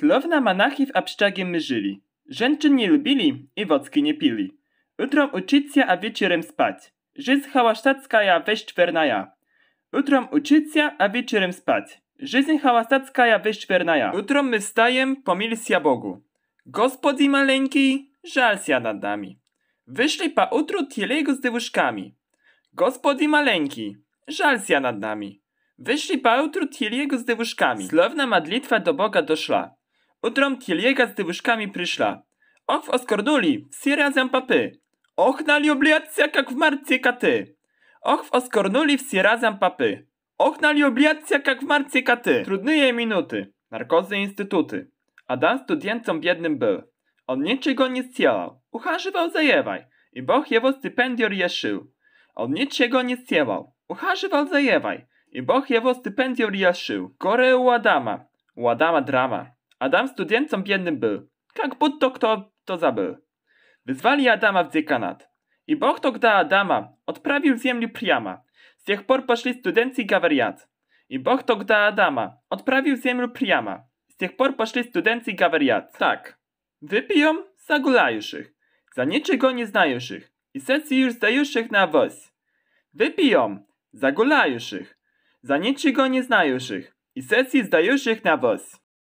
Słowna monachi w abszczagiem żyli. Żęczyn nie lubili i wodzki nie pili. Utrom uczyć a wieczorem spać. Żyz hałasztacka ja, weź czwernaja. Utrom uczyć a wieczorem spać. Жизнь ja weź czwernaja. Utrom my wstajem, pomil się Bogu. Gospodzi maleńki, żal się nad nami. Wyszli pa utru tielego z dywuszkami. Gospodzi maleńki, żal się nad nami. Wyszli pa utru tielego z dywuszkami. Słowna modlitwa do Boga doszła utrątil jego z dywuszkami pryszla. Och w oskorduli, wsi razem papy. Och na liubliacja, jak w marcie katy. Och w oskorduli, wsi razem papy. Och na liubliacja, jak w marcie katy. Trudnyje minuty, narkozy instytuty. Adam studiencom biednym był. On niczego nie zcielał, ucharzywał zajewaj i Boch jego stypendior jeszył. On niczego nie zcielał, ucharzywał zajewaj i Boch jego stypendior jeszył. Gore u Adama, u Adama drama. Adam dam studentom biednym był, jak budto kto to zabył. Wyzwali Adama w dziekanat. I Bóg da Adama odprawił z ziemi Priama. Z tych por poszli studenci gawariat. I Bóg da Adama odprawił z ziemi Priama. Z tych por poszli studenci gawariat. Tak. Wypiją zagulajuszych, za niczego nie znajuszych i sesji już zdajuszych na woz. Wypiją zagulajuszych, za niczego nie znajuszych i sesji zdajuszych na woz.